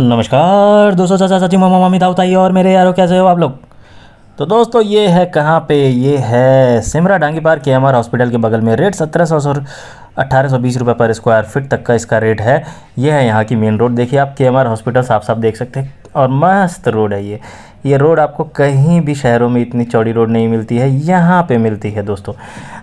नमस्कार दोस्तों चाचा चाची मामा मामी ताउताई और मेरे यारों कैसे हो आप लोग तो दोस्तों ये है कहाँ पे ये है सिमरा डांगी पार्क के एम हॉस्पिटल के बगल में रेट सत्रह सौ और अट्ठारह सौ बीस रुपये पर स्क्वायर फीट तक का इसका रेट है ये है यहाँ की मेन रोड देखिए आप के एम हॉस्पिटल साफ साफ देख सकते हैं और मस्त रोड है ये ये रोड आपको कहीं भी शहरों में इतनी चौड़ी रोड नहीं मिलती है यहाँ पे मिलती है दोस्तों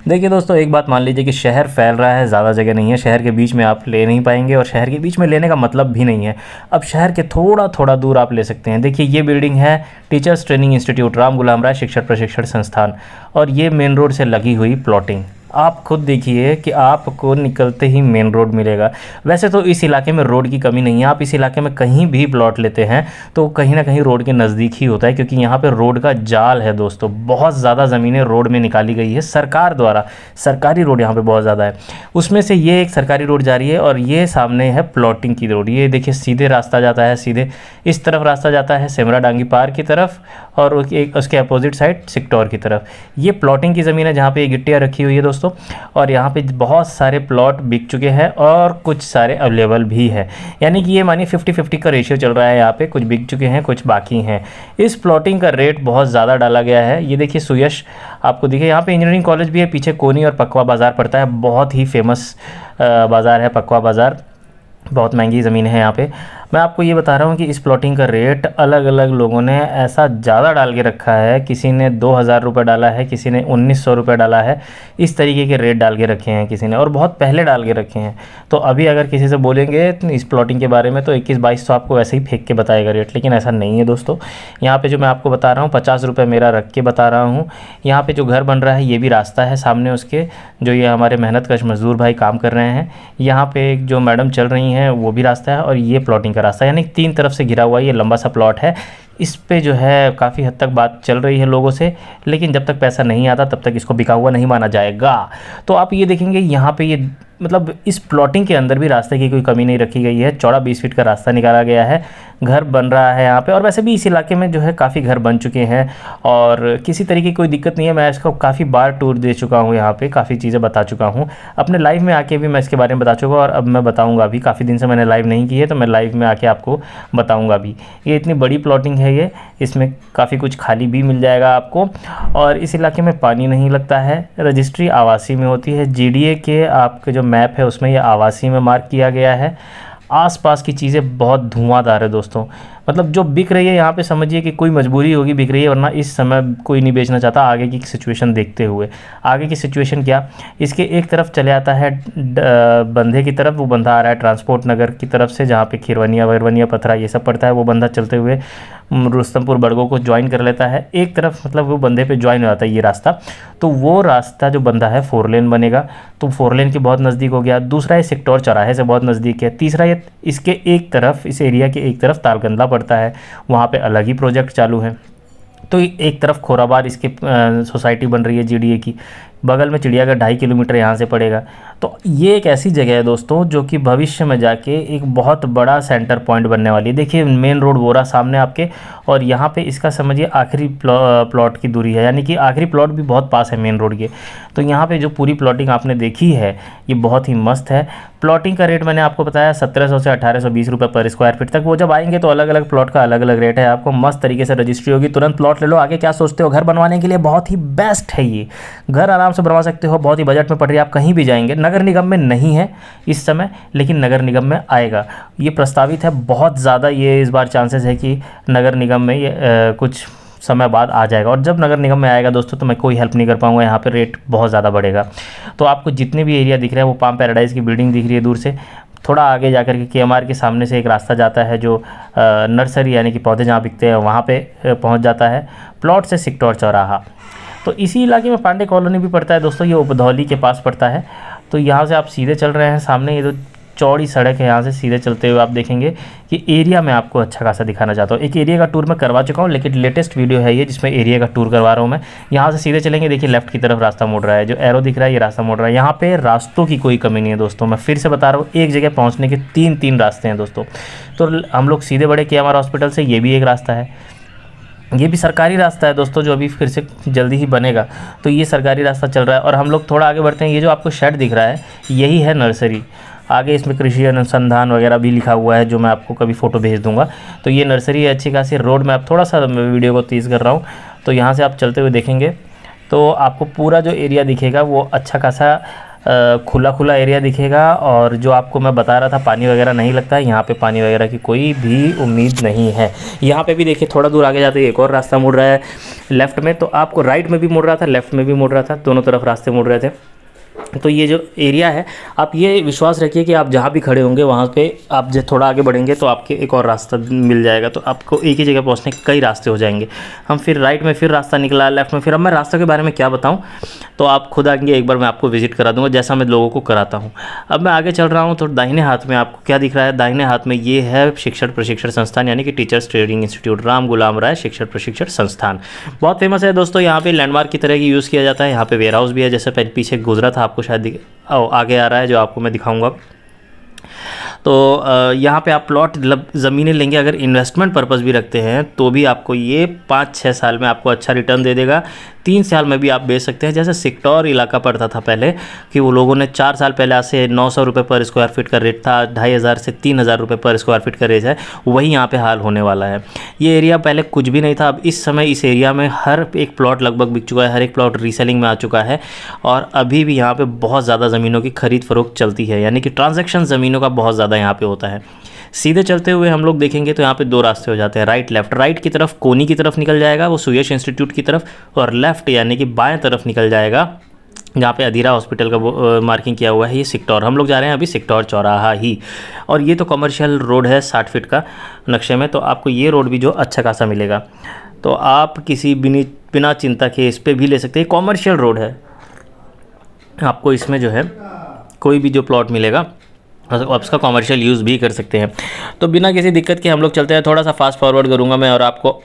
देखिए दोस्तों एक बात मान लीजिए कि शहर फैल रहा है ज़्यादा जगह नहीं है शहर के बीच में आप ले नहीं पाएंगे और शहर के बीच में लेने का मतलब भी नहीं है अब शहर के थोड़ा थोड़ा दूर आप ले सकते हैं देखिए ये बिल्डिंग है teachers training institute Ram Gulam Rai शिक्षक प्रशिक्षण संस्थान और ये मेन रोड से लगी हुई प्लॉटिंग आप खुद देखिए कि आपको निकलते ही मेन रोड मिलेगा वैसे तो इस इलाके में रोड की कमी नहीं है आप इस इलाके में कहीं भी प्लॉट लेते हैं तो कहीं ना कहीं रोड के नज़दीक ही होता है क्योंकि यहाँ पर रोड का जाल है दोस्तों बहुत ज़्यादा ज़मीनें रोड में निकाली गई है सरकार द्वारा सरकारी रोड यहाँ पर बहुत ज़्यादा है उसमें से ये एक सरकारी रोड जा रही है और ये सामने है प्लॉटिंग की रोड ये देखिए सीधे रास्ता जाता है सीधे इस तरफ रास्ता जाता है सेमरा डांगी पार की तरफ और एक उसके अपोजिट साइड सिकटौर की तरफ ये प्लॉटिंग की ज़मीन है जहाँ पर ये गिट्टियाँ रखी हुई है दोस्तों दोस्तों और यहाँ पे बहुत सारे प्लॉट बिक चुके हैं और कुछ सारे अवेलेबल भी है यानी कि ये मानिए फिफ्टी फिफ्टी का रेशियो चल रहा है यहाँ पे कुछ बिक चुके हैं कुछ बाकी हैं इस प्लॉटिंग का रेट बहुत ज़्यादा डाला गया है ये देखिए सुयश आपको देखिए यहाँ पर इंजीनियरिंग कॉलेज भी है पीछे कोनी और पकवा बाज़ार पड़ता है बहुत ही फेमस बाज़ार है पकवा बाज़ार बहुत महंगी ज़मीन है यहाँ पे मैं आपको ये बता रहा हूँ कि इस प्लॉटिंग का रेट अलग अलग लोगों ने ऐसा ज़्यादा डाल के रखा है किसी ने दो हज़ार रुपये डाला है किसी ने उन्नीस सौ रुपये डाला है इस तरीके के रेट डाल के रखे हैं किसी ने और बहुत पहले डाल के रखे हैं तो अभी अगर किसी से बोलेंगे इस प्लॉटिंग के बारे में तो इक्कीस बाईस सौ तो आपको वैसे ही फेंक के बताएगा रेट लेकिन ऐसा नहीं है दोस्तों यहाँ पर जो मैं आपको बता रहा हूँ पचास रुपये मेरा रख के बता रहा हूँ यहाँ पर जो घर बन रहा है ये भी रास्ता है सामने उसके जो ये हमारे मेहनत कश मज़दूर भाई काम कर रहे हैं यहाँ पर जो मैडम चल रही हैं वो भी रास्ता है और ये प्लॉटिंग का का रास्ता यानी तीन तरफ से घिरा हुआ ये लंबा सा प्लॉट है इस पे जो है काफ़ी हद तक बात चल रही है लोगों से लेकिन जब तक पैसा नहीं आता तब तक इसको बिका हुआ नहीं माना जाएगा तो आप ये देखेंगे यहाँ पे ये मतलब इस प्लॉटिंग के अंदर भी रास्ते की कोई कमी नहीं रखी गई है चौड़ा बीस फीट का रास्ता निकाला गया है घर बन रहा है यहाँ पे और वैसे भी इस इलाके में जो है काफ़ी घर बन चुके हैं और किसी तरीके की कोई दिक्कत नहीं है मैं इसको काफ़ी बार टूर दे चुका हूँ यहाँ पे काफ़ी चीज़ें बता चुका हूँ अपने लाइव में आके भी मैं इसके बारे में बता चुका हूँ और अब मैं बताऊँगा भी काफ़ी दिन से मैंने लाइव नहीं की है तो मैं लाइव में आके आपको बताऊँगा भी ये इतनी बड़ी प्लॉटिंग है है ये इसमें काफ़ी कुछ खाली भी मिल जाएगा आपको और इस इलाके में पानी नहीं लगता है रजिस्ट्री आवासी में होती है जीडीए के आपके जो मैप है उसमें ये आवासी में मार्क किया गया है आसपास की चीज़ें बहुत धुआंधार है दोस्तों मतलब जो बिक रही है यहाँ पे समझिए कि कोई मजबूरी होगी बिक रही है वरना इस समय कोई नहीं बेचना चाहता आगे की सिचुएशन देखते हुए आगे की सिचुएशन क्या इसके एक तरफ चले आता है बंधे की तरफ वो बंधा आ रहा है ट्रांसपोर्ट नगर की तरफ से जहाँ पे खिरवनिया वरवनिया पथरा ये सब पड़ता है वो बंधा चलते हुए रुस्तमपुर बड़गो को ज्वाइन कर लेता है एक तरफ मतलब वो बंधे पर ज्वाइन हो जाता है ये रास्ता तो वो रास्ता जो बंधा है फोर लेन बनेगा तो फोर लेन के बहुत नज़दीक हो गया दूसरा ये सेक्टोर चौराहे से बहुत नज़दीक है तीसरा ये इसके एक तरफ इस एरिया के एक तरफ तालगंदला पड़ता है वहाँ पर अलग ही प्रोजेक्ट चालू है तो एक तरफ खोराबार इसके सोसाइटी बन रही है जीडीए की बगल में चिड़ियाघर ढाई किलोमीटर यहाँ से पड़ेगा तो ये एक ऐसी जगह है दोस्तों जो कि भविष्य में जाके एक बहुत बड़ा सेंटर पॉइंट बनने वाली है देखिए मेन रोड बोरा सामने आपके और यहाँ पे इसका समझिए आखिरी प्लॉट की दूरी है यानी कि आखिरी प्लॉट भी बहुत पास है मेन रोड के तो यहाँ पर जो पूरी प्लॉटिंग आपने देखी है ये बहुत ही मस्त है प्लॉटिंग का रेट मैंने आपको बताया सत्रह से अठारह सौ पर स्क्वायर फीट तक वो जब आएंगे तो अलग अलग प्लॉट का अलग अलग रेट है आपको मस्त तरीके से रजिस्ट्री होगी तुरंत प्लॉट ले लो आगे क्या सोचते हो घर बनवाने के लिए बहुत ही बेस्ट है ये घर आराम आराम से बनवा सकते हो बहुत ही बजट में पड़ रही है आप कहीं भी जाएंगे नगर निगम में नहीं है इस समय लेकिन नगर निगम में आएगा ये प्रस्तावित है बहुत ज़्यादा ये इस बार चांसेस है कि नगर निगम में ये आ, कुछ समय बाद आ जाएगा और जब नगर निगम में आएगा दोस्तों तो मैं कोई हेल्प नहीं कर पाऊंगा यहाँ पर रेट बहुत ज़्यादा बढ़ेगा तो आपको जितने भी एरिया दिख रहा है वो पाम पैराडाइज़ की बिल्डिंग दिख रही है दूर से थोड़ा आगे जा कर के के के सामने से एक रास्ता जाता है जो नर्सरी यानी कि पौधे जहाँ बिकते हैं वहाँ पर पहुँच जाता है प्लॉट से सिक्टौर चौराहा तो इसी इलाके में पांडे कॉलोनी भी पड़ता है दोस्तों ये उपधौली के पास पड़ता है तो यहाँ से आप सीधे चल रहे हैं सामने ये जो चौड़ी सड़क है यहाँ से सीधे चलते हुए आप देखेंगे कि एरिया में आपको अच्छा खासा दिखाना चाहता हूँ एक एरिया का टूर मैं करवा चुका हूँ लेकिन लेटेस्ट वीडियो है ये जिसमें एरिया का टूर करवा रहा हूँ मैं यहाँ से सीधे चलेंगे देखिए लेफ्ट की तरफ रास्ता मोड़ रहा है जो एरो दिख रहा है ये रास्ता मोड़ रहा है यहाँ पर रास्तों की कोई कमी नहीं है दोस्तों मैं फिर से बता रहा हूँ एक जगह पहुँचने के तीन तीन रास्ते हैं दोस्तों तो हम लोग सीधे बड़े के हॉस्पिटल से ये भी एक रास्ता है ये भी सरकारी रास्ता है दोस्तों जो अभी फिर से जल्दी ही बनेगा तो ये सरकारी रास्ता चल रहा है और हम लोग थोड़ा आगे बढ़ते हैं ये जो आपको शेड दिख रहा है यही है नर्सरी आगे इसमें कृषि अनुसंधान वगैरह भी लिखा हुआ है जो मैं आपको कभी फ़ोटो भेज दूंगा तो ये नर्सरी है अच्छी खासी रोड में आप थोड़ा सा वीडियो को तेज़ कर रहा हूँ तो यहाँ से आप चलते हुए देखेंगे तो आपको पूरा जो एरिया दिखेगा वो अच्छा खासा खुला खुला एरिया दिखेगा और जो आपको मैं बता रहा था पानी वगैरह नहीं लगता है यहाँ पे पानी वगैरह की कोई भी उम्मीद नहीं है यहाँ पे भी देखिए थोड़ा दूर आगे जाते एक और रास्ता मुड़ रहा है लेफ़्ट में तो आपको राइट में भी मुड़ रहा था लेफ़्ट में भी मुड़ रहा था दोनों तरफ रास्ते मुड़ रहे थे तो ये जो एरिया है आप ये विश्वास रखिए कि आप जहाँ भी खड़े होंगे वहाँ पे आप जब थोड़ा आगे बढ़ेंगे तो आपके एक और रास्ता मिल जाएगा तो आपको एक ही जगह पहुँचने के कई रास्ते हो जाएंगे हम फिर राइट में फिर रास्ता निकला लेफ्ट में फिर अब मैं रास्ता के बारे में क्या बताऊँ तो आप खुद आएंगे एक बार मैं आपको विजिट करा दूँगा जैसा मैं लोगों को कराता हूँ अब मैं आगे चल रहा हूँ तो दाहिने हाथ में आपको क्या दिख रहा है दाहिने हाथ में ये है शिक्षण प्रशिक्षण संस्थान यानी कि teachers training institute Ram Gulam Rai शिक्षण प्रशिक्षण संस्थान बहुत फेमस है दोस्तों यहाँ पर लैंडमार्क की तरह की यूज़ किया जाता है यहाँ पर वेयर हाउस भी है जैसे पीछे गुजरा था था आपको शायद आगे आ रहा है जो आपको मैं दिखाऊंगा तो यहाँ पे आप प्लॉट मतलब ज़मीनें लेंगे अगर इन्वेस्टमेंट पर्पस भी रखते हैं तो भी आपको ये पाँच छः साल में आपको अच्छा रिटर्न दे देगा तीन साल में भी आप बेच सकते हैं जैसे सिक्टौर इलाका पड़ता था पहले कि वो लोगों ने चार साल पहले आज से नौ सौ रुपये पर स्क्वायर फीट का रेट था ढाई हज़ार से तीन हज़ार रुपये पर स्क्वायर फीट का रेट है वही यहाँ पे हाल होने वाला है ये एरिया पहले कुछ भी नहीं था अब इस समय इस एरिया में हर एक प्लॉट लगभग बिक चुका है हर एक प्लॉट रीसेलिंग में आ चुका है और अभी भी यहाँ पर बहुत ज़्यादा ज़मीनों की खरीद फरोख चलती है यानी कि ट्रांजेक्शन ज़मीनों का बहुत ज़्यादा ज़्यादा यहाँ पे होता है सीधे चलते हुए हम लोग देखेंगे तो यहाँ पे दो रास्ते हो जाते हैं राइट लेफ्ट राइट की तरफ कोनी की तरफ निकल जाएगा वो सुयश इंस्टीट्यूट की तरफ और लेफ्ट यानी कि बाएँ तरफ निकल जाएगा जहाँ पे अधीरा हॉस्पिटल का मार्किंग किया हुआ है ये सिक्टौर हम लोग जा रहे हैं अभी सिक्टौर चौराहा ही और ये तो कमर्शियल रोड है साठ फिट का नक्शे में तो आपको ये रोड भी जो अच्छा खासा मिलेगा तो आप किसी बिना चिंता के इस पर भी ले सकते हैं कॉमर्शियल रोड है आपको इसमें जो है कोई भी जो प्लॉट मिलेगा आप इसका कॉमर्शियल यूज़ भी कर सकते हैं तो बिना किसी दिक्कत के हम लोग चलते हैं थोड़ा सा फास्ट फॉरवर्ड करूँगा मैं और आपको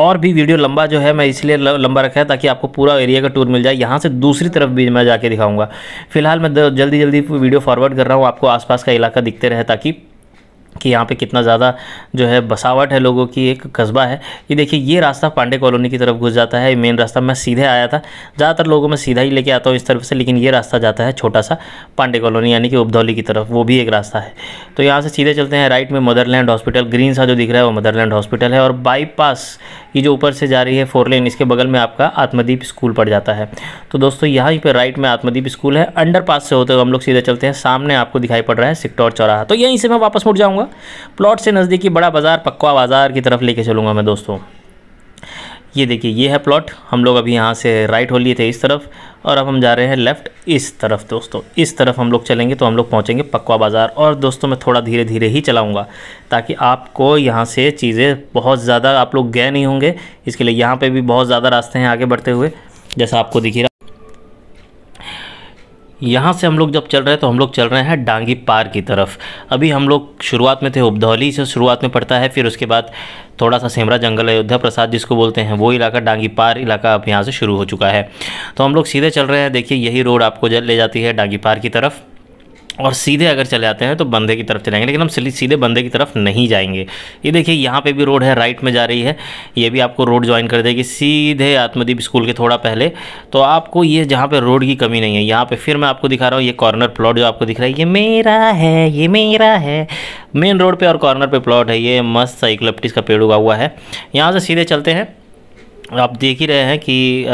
और भी वीडियो लंबा जो है मैं इसलिए लंबा रखा है ताकि आपको पूरा एरिया का टूर मिल जाए यहाँ से दूसरी तरफ भी मैं जाके दिखाऊंगा फिलहाल मैं जल्दी जल्दी वीडियो फॉरवर्ड कर रहा हूँ आपको आसपास का इलाका दिखते रहे ताकि कि यहाँ पे कितना ज़्यादा जो है बसावट है लोगों की एक कस्बा है ये देखिए ये रास्ता पांडे कॉलोनी की तरफ घुस जाता है मेन रास्ता मैं सीधे आया था ज़्यादातर लोगों में सीधा ही लेके आता हूँ इस तरफ से लेकिन ये रास्ता जाता है छोटा सा पांडे कॉलोनी यानी कि उपधौली की तरफ वो भी एक रास्ता है तो यहाँ से सीधे चलते हैं राइट में मदरलैंड हॉस्पिटल ग्रीन सा जो दिख रहा है वो मदरलैंड हॉस्पिटल है और बाईपास ये जो ऊपर से जा रही है फोर लेन इसके बगल में आपका आत्मदीप स्कूल पड़ जाता है तो दोस्तों यहाँ पर राइट में आत्मदीप स्कूल है अंडर से होते हुए हम लोग सीधे चलते हैं सामने आपको दिखाई पड़ रहा है सिक्टौर चौराहा तो यहीं से मैं वापस मुड़ जाऊँगा प्लॉट से नज़दीकी बड़ा बाज़ार पक्वा बाज़ार की तरफ लेके चलूँगा मैं दोस्तों ये देखिए ये है प्लॉट हम लोग अभी यहाँ से राइट हो लिए थे इस तरफ और अब हम जा रहे हैं लेफ़्ट इस तरफ दोस्तों इस तरफ हम लोग चलेंगे तो हम लोग पहुँचेंगे पक्वा बाज़ार और दोस्तों मैं थोड़ा धीरे धीरे ही चलाऊँगा ताकि आपको यहाँ से चीज़ें बहुत ज़्यादा आप लोग गए नहीं होंगे इसके लिए यहाँ पर भी बहुत ज़्यादा रास्ते हैं आगे बढ़ते हुए जैसा आपको दिखी रहा यहाँ से हम लोग जब चल रहे हैं तो हम लोग चल रहे हैं डांगी पार की तरफ अभी हम लोग शुरुआत में थे उपधौली से शुरुआत में पड़ता है फिर उसके बाद थोड़ा सा सेमरा जंगल अयोध्या प्रसाद जिसको बोलते हैं वो इलाका डांगी पार इलाका अब यहाँ से शुरू हो चुका है तो हम लोग सीधे चल रहे हैं देखिए यही रोड आपको जल ले जाती है डांगी पार की तरफ और सीधे अगर चले जाते हैं तो बंदे की तरफ चलेंगे लेकिन हम सीधे बंदे की तरफ नहीं जाएंगे ये देखिए यहाँ पे भी रोड है राइट में जा रही है ये भी आपको रोड ज्वाइन कर देगी सीधे आत्मदीप स्कूल के थोड़ा पहले तो आपको ये जहाँ पे रोड की कमी नहीं है यहाँ पे फिर मैं आपको दिखा रहा हूँ ये कॉर्नर प्लॉट जो आपको दिख रहा है ये मेरा है ये मेरा है मेन रोड पर और कॉर्नर पर प्लॉट है ये मस्त साइक्लोप्टिस का पेड़ उगा हुआ है यहाँ से सीधे चलते हैं आप देख ही रहे हैं कि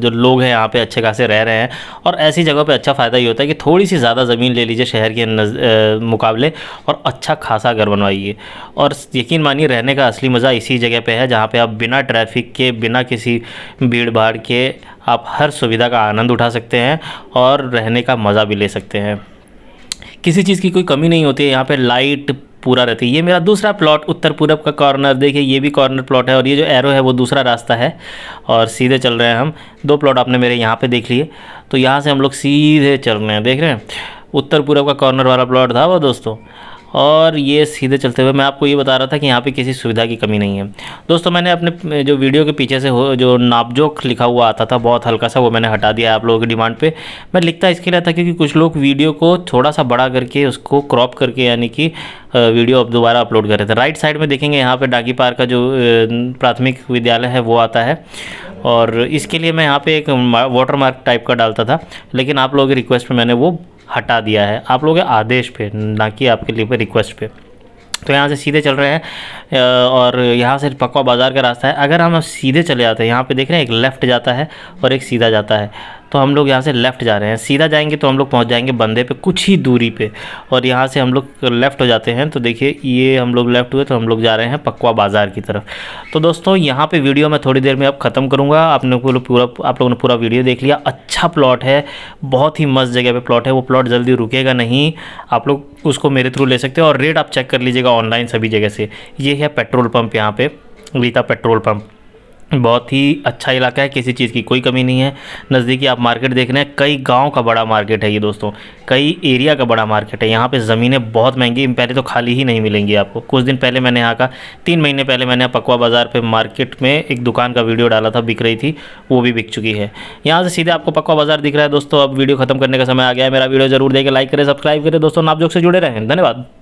जो लोग हैं यहाँ पे अच्छे खासे रह रहे हैं और ऐसी जगह पे अच्छा फ़ायदा ये होता है कि थोड़ी सी ज़्यादा ज़मीन ले लीजिए शहर के नज, मुकाबले और अच्छा खासा घर बनवाइए और यकीन मानिए रहने का असली मज़ा इसी जगह पे है जहाँ पे आप बिना ट्रैफिक के बिना किसी भीड़ भाड़ के आप हर सुविधा का आनंद उठा सकते हैं और रहने का मज़ा भी ले सकते हैं किसी चीज़ की कोई कमी नहीं होती है यहाँ पे लाइट पूरा रहती है ये मेरा दूसरा प्लॉट उत्तर पूरब का कॉर्नर देखिए ये भी कॉर्नर प्लॉट है और ये जो एरो है वो दूसरा रास्ता है और सीधे चल रहे हैं हम दो प्लॉट आपने मेरे यहाँ पे देख लिए तो यहाँ से हम लोग सीधे चल रहे हैं देख रहे हैं उत्तर पूरब का कॉर्नर वाला प्लॉट था वो दोस्तों और ये सीधे चलते हुए मैं आपको ये बता रहा था कि यहाँ पे किसी सुविधा की कमी नहीं है दोस्तों मैंने अपने जो वीडियो के पीछे से हो जो नापजोक लिखा हुआ आता था बहुत हल्का सा वो मैंने हटा दिया आप लोगों की डिमांड पे मैं लिखता इसके लिए था क्योंकि कुछ लोग वीडियो को थोड़ा सा बड़ा करके उसको क्रॉप करके यानी कि वीडियो अब दोबारा अपलोड कर रहे थे राइट साइड में देखेंगे यहाँ पर डाकी पार का जो प्राथमिक विद्यालय है वो आता है और इसके लिए मैं यहाँ पे एक वाटर मार्क टाइप का डालता था लेकिन आप लोगों की रिक्वेस्ट पे मैंने वो हटा दिया है आप लोग आदेश पे ना कि आपके लिए पे रिक्वेस्ट पे तो यहाँ से सीधे चल रहे हैं और यहाँ से पक्वा बाज़ार का रास्ता है अगर हम सीधे चले जाते हैं यहाँ पे देख रहे हैं एक लेफ़्ट जाता है और एक सीधा जाता है तो हम लोग यहाँ से लेफ़्ट जा रहे हैं सीधा जाएंगे तो हम लोग पहुँच जाएंगे बंदे पे कुछ ही दूरी पे और यहाँ से हम लोग लेफ़्ट हो जाते हैं तो देखिए ये हम लोग लेफ़्ट हुए तो हम लोग जा रहे हैं पकवा बाज़ार की तरफ तो दोस्तों यहाँ पे वीडियो मैं थोड़ी देर में अब ख़त्म करूँगा आप लोगों को पूरा आप लोगों ने पूरा वीडियो देख लिया अच्छा प्लॉट है बहुत ही मस्त जगह पर प्लॉट है वो प्लॉट जल्दी रुकेगा नहीं आप लोग उसको मेरे थ्रू ले सकते हो और रेट आप चेक कर लीजिएगा ऑनलाइन सभी जगह से ये है पेट्रोल पम्प यहाँ पर रीता पेट्रोल पम्प बहुत ही अच्छा इलाका है किसी चीज़ की कोई कमी नहीं है नज़दीकी आप मार्केट देख रहे हैं कई गांव का बड़ा मार्केट है ये दोस्तों कई एरिया का बड़ा मार्केट है यहाँ पे ज़मीनें बहुत महंगी पहले तो खाली ही नहीं मिलेंगी आपको कुछ दिन पहले मैंने यहाँ का तीन महीने पहले मैंने पकवा बाज़ार पर मार्केट में एक दुकान का वीडियो डाला था बिक रही थी वो भी बिक चुकी है यहाँ से सीधे आपको पकवा बाज़ार दिख रहा है दोस्तों अब वीडियो खत्म करने का समय आ गया है मेरा वीडियो ज़रूर देखें लाइक करें सब्सक्राइब करें दोस्तों नापजोक से जुड़े रहें धन्यवाद